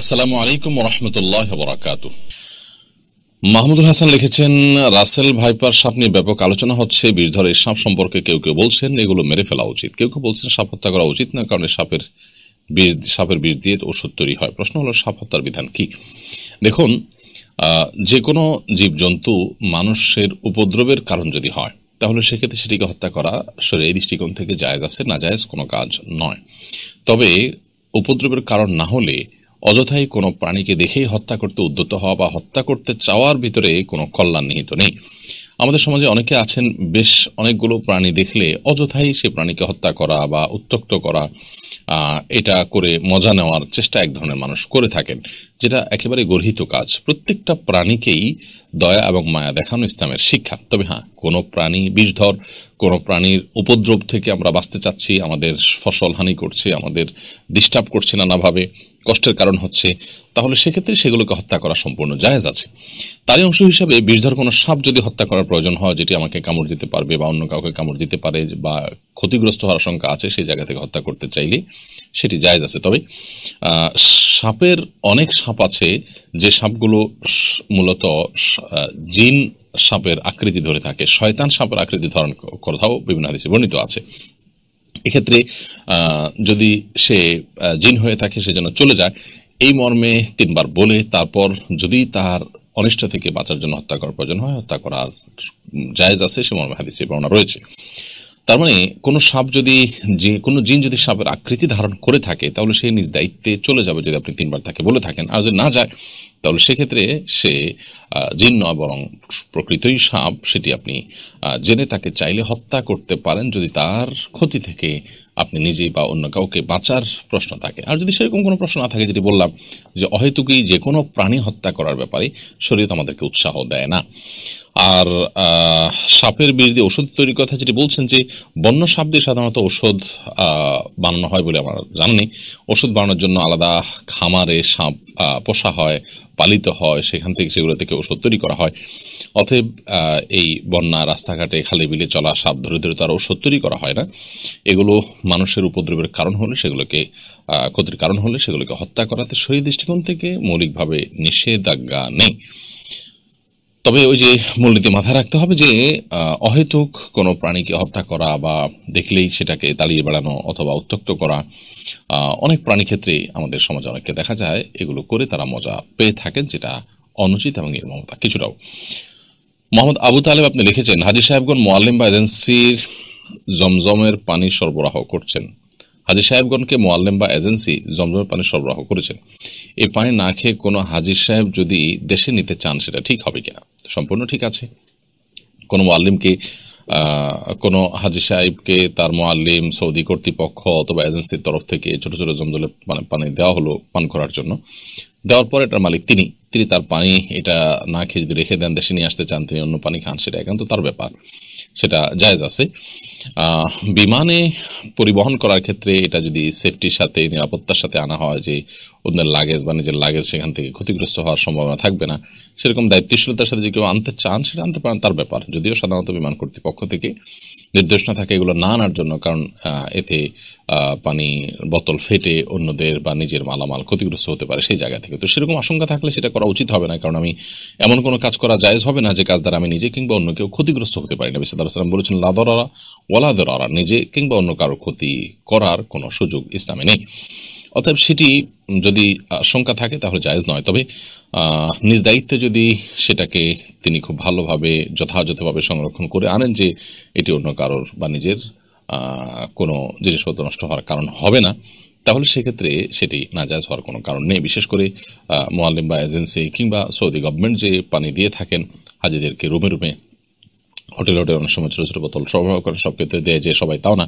আসসালামু আলাইকুম রহমতুল্লাহ বরাকাত মাহমুদুল হাসান লিখেছেন রাসেল ভাইপার সাপ নিয়ে ব্যাপক আলোচনা হচ্ছে বীরধর এই সাপ সম্পর্কে কেউ কেউ বলছেন এগুলো মেরে ফেলা উচিত কেউ কেউ বলছেন সাপ হত্যা করা উচিত না কারণ সাপের বিষ সাপের বিষ দিয়ে ওষুধ তৈরি হয় প্রশ্ন হলো সাপ হত্যার বিধান কি দেখুন যে কোনো জীবজন্তু মানুষের উপদ্রবের কারণ যদি হয় তাহলে সেক্ষেত্রে সেটিকে হত্যা করা এই দৃষ্টিকোণ থেকে জায়েজ আছে না জায়েজ কোনো কাজ নয় তবে উপদ্রবের কারণ না হলে অযথাই কোনো প্রাণীকে দেখেই হত্যা করতে উদ্যত হওয়া বা হত্যা করতে চাওয়ার ভিতরে কোনো কল্যাণ নিহিত নেই আমাদের সমাজে অনেকে আছেন বেশ অনেকগুলো প্রাণী দেখলে অযথাই সে প্রাণীকে হত্যা করা বা উত্তক্ত করা এটা করে মজা নেওয়ার চেষ্টা এক ধরনের মানুষ করে থাকেন যেটা একেবারে গর্হিত কাজ প্রত্যেকটা প্রাণীকেই দয়া এবং মায়া দেখানো ইসলামের শিক্ষা তবে হ্যাঁ কোনো প্রাণী বিষধর কোন প্রাণীর উপদ্রব থেকে আমরা বাঁচতে চাচ্ছি আমাদের ফসল হানি করছে আমাদের ডিস্টার্ব করছে নানাভাবে কষ্টের কারণ হচ্ছে তাহলে সেক্ষেত্রে সেগুলোকে হত্যা করা সম্পূর্ণ জায়েজ আছে তারই অংশ হিসাবে বিষধর কোনো সাপ যদি হত্যা করার প্রয়োজন হয় যেটি আমাকে কামড় দিতে পারবে বা অন্য কাউকে কামড় দিতে পারে বা ক্ষতিগ্রস্ত হওয়ার আশঙ্কা আছে সেই জায়গা থেকে হত্যা করতে চাইলে সেটি জায়েজ আছে তবে সাপের অনেক সাপ আছে যে সাপগুলো মূলত জিন সাপের আকৃতি ধরে থাকে শয়তান সাপের আকৃতি ধারণ কথাও বিভিন্ন হাদিসে বর্ণিত আছে এক্ষেত্রে যদি সে জিন হয়ে থাকে সে যেন চলে যায় এই মর্মে তিনবার বলে তারপর যদি তার অনিষ্ট থেকে বাঁচার জন্য হত্যা করার প্রয়োজন হয় হত্যা করার জায়জ আছে সে মর্মে হাদিসে বর্ণনা রয়েছে তার মানে কোনো সাপ যদি যে কোনো জিন যদি সাপের আকৃতি ধারণ করে থাকে তাহলে সে নিজ দায়িত্বে চলে যাবে যদি আপনি তিনবার তাকে বলে থাকেন আর যদি না যায় তাহলে সেক্ষেত্রে সে জিন নয় বরং প্রকৃতই সাপ সেটি আপনি জেনে তাকে চাইলে হত্যা করতে পারেন যদি তার ক্ষতি থেকে আপনি নিজে বা অন্য কাউকে বাঁচার প্রশ্ন থাকে আর যদি সেরকম কোনো প্রশ্ন না থাকে যেটি বললাম যে অহেতুকি যে কোনো প্রাণী হত্যা করার ব্যাপারে শরীর আমাদেরকে উৎসাহ দেয় না আর সাপের বিষ দিয়ে ওষুধ তৈরির কথা যেটি বলছেন যে বন্য সাপ দিয়ে সাধারণত ওষুধ বানানো হয় বলে আমার জানা নেই ওষুধ বানানোর জন্য আলাদা খামারে সাপ পোষা হয় পালিত হয় সেখান থেকে সেগুলো থেকে ওষুধ তৈরি করা হয় অতএব এই বন্যা রাস্তাঘাটে খালি বিলে চলা সাপ ধরে ধরে তার ওষুধ তৈরি করা হয় না এগুলো মানুষের উপদ্রবের কারণ হলে সেগুলোকে ক্ষতির কারণ হলে সেগুলোকে হত্যা করাতে সেই দৃষ্টিকোণ থেকে মৌলিকভাবে নিষেধাজ্ঞা নেই তবে ওই যে মূলনীতি মাথায় রাখতে হবে যে অহেতুক কোনো প্রাণীকে হত্যা করা বা দেখলেই সেটাকে তাড়িয়ে বেড়ানো অথবা উত্তক্ত করা অনেক প্রাণী ক্ষেত্রে আমাদের সমাজ অনেককে দেখা যায় এগুলো করে তারা মজা পেয়ে থাকেন যেটা অনুচিত এবং এর মমতা কিছুটাও মোহাম্মদ আবু তালেব আপনি লিখেছেন হাজির সাহেবগণ মোয়াল্লিম বা এজেন্সির জমজমের পানি সরবরাহ করছেন হাজির সাহেবগণকে মোয়াল্লিম বা এজেন্সি জমজমের পানি সরবরাহ করেছেন এই পানি না খেয়ে কোনো হাজির সাহেব যদি দেশে নিতে চান সেটা ঠিক হবে কিনা সম্পূর্ণ ঠিক আছে কোনো মোয়াল্লিমকে কোনো হাজি সাহেবকে তার মোয়াল্লিম সৌদি কর্তৃপক্ষ অথবা এজেন্সির তরফ থেকে ছোট ছোট জমজলে মানে পানি দেওয়া হলো পান করার জন্য দেওয়ার পর এটার মালিক তিনি তিনি তার পানি এটা না খেয়ে যদি রেখে দেন দেশে নিয়ে আসতে চান তিনি অন্য পানি খান সেটা একান্ত তার ব্যাপার সেটা জায়জ আছে বিমানে পরিবহন করার ক্ষেত্রে এটা যদি সেফটির সাথে নিরাপত্তার সাথে আনা হয় যে অন্যের লাগেজ বা নিজের লাগেজ সেখান থেকে ক্ষতিগ্রস্ত হওয়ার সম্ভাবনা থাকবে না সেরকম দায়িত্বশীলতার সাথে যে কেউ আনতে চান সেটা আনতে পারেন তার ব্যাপার যদিও সাধারণত বিমান কর্তৃপক্ষ থেকে নির্দেশনা থাকে এগুলো না আনার জন্য কারণ এতে পানি বোতল ফেটে অন্যদের বা নিজের মালামাল ক্ষতিগ্রস্ত হতে পারে সেই জায়গা থেকে তো সেরকম আশঙ্কা থাকলে সেটা করা উচিত হবে না কারণ আমি এমন কোনো কাজ করা জায়জ হবে না যে কাজ দ্বারা আমি নিজে কিংবা অন্য কেউ ক্ষতিগ্রস্ত হতে পারি না বিসাদ আলাম বলেছেন লাদরা ওলাদরারা নিজে কিংবা অন্য কারো ক্ষতি করার কোনো সুযোগ ইসলামে নেই অতএব সেটি যদি আশঙ্কা থাকে তাহলে জায়জ নয় তবে নিজ দায়িত্বে যদি সেটাকে তিনি খুব ভালোভাবে যথাযথভাবে সংরক্ষণ করে আনেন যে এটি অন্য কারোর বা নিজের কোনো জিনিসপত্র নষ্ট হওয়ার কারণ হবে না তাহলে সেক্ষেত্রে সেটি নাজাজ হওয়ার কোনো কারণ নেই বিশেষ করে মোয়াল্লিম বা এজেন্সি কিংবা সৌদি গভর্নমেন্ট যে পানি দিয়ে থাকেন হাজিদেরকে রুমে রুমে হোটেল হোটেল অনেক সময় ছোটো ছোটো বোতল সরবরাহ করেন সব ক্ষেত্রে দেয় যে সবাই তাও না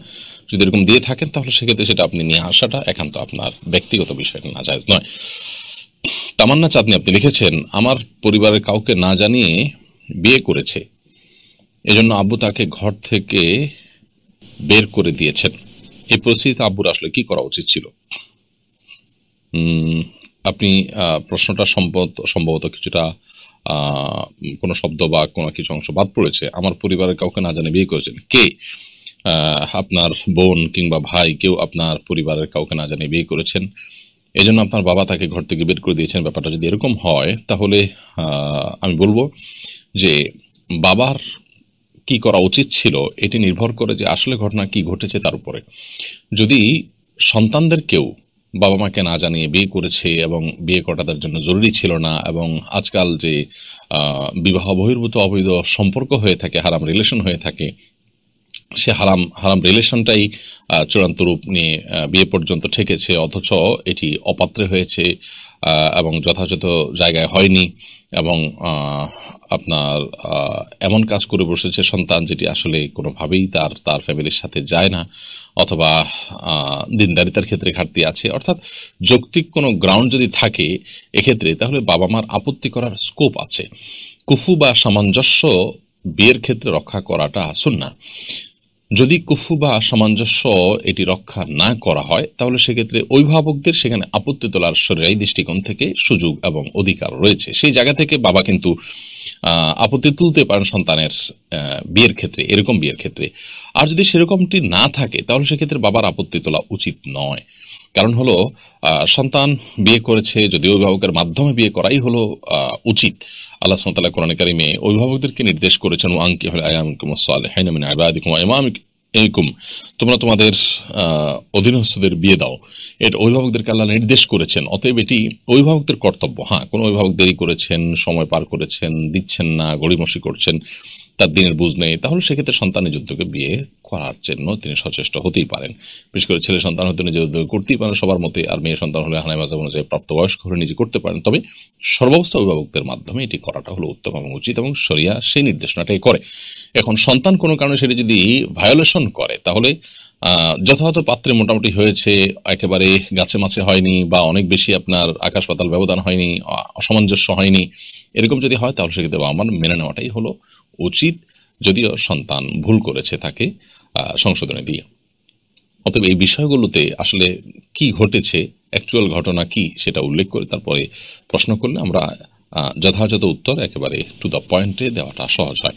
যদি এরকম দিয়ে থাকেন তাহলে সেক্ষেত্রে সেটা আপনি নিয়ে আসাটা একান্ত আপনার ব্যক্তিগত বিষয় না যায় নয় তামান্না চাঁদনি আপনি লিখেছেন আমার পরিবারের কাউকে না জানিয়ে বিয়ে করেছে এজন্য আব্বু তাকে ঘর থেকে বের করে দিয়েছেন এই পরিস্থিতিতে আব্বুর আসলে কি করা উচিত ছিল আপনি প্রশ্নটা সম্ভবত কিছুটা কোনো শব্দ বা কোনো কিছু অংশ বাদ পড়েছে আমার পরিবারের কাউকে না জানে বিয়ে করেছেন কে আপনার বোন কিংবা ভাই কেউ আপনার পরিবারের কাউকে না জানে বিয়ে করেছেন এই জন্য আপনার বাবা তাকে ঘর থেকে বের করে দিয়েছেন ব্যাপারটা যদি এরকম হয় তাহলে আমি বলবো যে বাবার কি করা উচিত ছিল এটি নির্ভর করে যে আসলে ঘটনা কি ঘটেছে তার উপরে যদি সন্তানদের কেউ বাবা মাকে না জানিয়ে বিয়ে করেছে এবং বিয়ে করা তার জন্য জরুরি ছিল না এবং আজকাল যে বিবাহ বহির্ভূত অবৈধ সম্পর্ক হয়ে থাকে হারাম রিলেশন হয়ে থাকে সে হারাম হারাম রিলেশনটাই চূড়ান্ত রূপ নিয়ে বিয়ে পর্যন্ত ঠেকেছে অথচ এটি অপাত্রে হয়েছে এবং যথাযথ জায়গায় হয়নি এবং আপনার এমন কাজ করে বসেছে সন্তান যেটি আসলে কোনোভাবেই তার তার ফ্যামিলির সাথে যায় না অথবা দিনদারিতার ক্ষেত্রে ঘাটতি আছে অর্থাৎ যৌক্তিক কোনো গ্রাউন্ড যদি থাকে এক্ষেত্রে তাহলে বাবা মার আপত্তি করার স্কোপ আছে কুফু বা সামঞ্জস্য বিয়ের ক্ষেত্রে রক্ষা করাটা আসুন না যদি কুফু বা সামঞ্জস্য এটি রক্ষা না করা হয় তাহলে সেক্ষেত্রে অভিভাবকদের সেখানে আপত্তি তোলার সরিয়াই দৃষ্টিকোণ থেকে সুযোগ এবং অধিকার রয়েছে সেই জায়গা থেকে বাবা কিন্তু আপত্তি তুলতে পারেন সন্তানের বিয়ের ক্ষেত্রে এরকম বিয়ের ক্ষেত্রে আর যদি সেরকমটি না থাকে তাহলে সেক্ষেত্রে বাবার আপত্তি তোলা উচিত নয় কারণ হলো সন্তান বিয়ে করেছে যদি অভিভাবকের মাধ্যমে বিয়ে করাই হলো উচিত আল্লাহ সুমতাল্লাহ কোরআনকারী মেয়ে অভিভাবকদেরকে নির্দেশ করেছেন আঙ্কি হলে আয়াম কুমাল হেনমিন আবাদিকুম কুমা এরকম তোমরা তোমাদের অধীনস্থদের বিয়ে দাও এটা অভিভাবকদেরকে আল্লাহ নির্দেশ করেছেন অতএব এটি অভিভাবকদের কর্তব্য হ্যাঁ কোনো অভিভাবক দেরি করেছেন সময় পার করেছেন দিচ্ছেন না গড়িমসি করছেন তার দিনের বুঝ নেই তাহলে সেক্ষেত্রে সন্তানের যুদ্ধকে বিয়ে করার জন্য তিনি সচেষ্ট হতেই পারেন বিশেষ করে ছেলে সন্তান হতে নিজের উদ্যোগ করতেই পারেন সবার মতে আর মেয়ে সন্তান হলে হানায় মাঝে অনুযায়ী প্রাপ্তবয়স্ক হলে নিজে করতে পারেন তবে সর্বাবস্থা অভিভাবকদের মাধ্যমে এটি করাটা হলো উত্তম এবং উচিত এবং সরিয়া সেই নির্দেশনাটাই করে এখন সন্তান কোনো কারণে সেটা যদি ভায়োলেশন করে তাহলে যথাযথ পাত্রে মোটামুটি হয়েছে একেবারে গাছে মাছে হয়নি বা অনেক বেশি আপনার আকাশ পাতাল ব্যবধান হয়নি অসামঞ্জস্য হয়নি এরকম যদি হয় তাহলে সেক্ষেত্রে আমার মেনে নেওয়াটাই হলো উচিত যদিও সন্তান ভুল করেছে তাকে সংশোধনে দিয়ে অতএব এই বিষয়গুলোতে আসলে কি ঘটেছে অ্যাকচুয়াল ঘটনা কি সেটা উল্লেখ করে তারপরে প্রশ্ন করলে আমরা যথাযথ উত্তর একেবারে টু দ্য পয়েন্টে দেওয়াটা সহজ হয়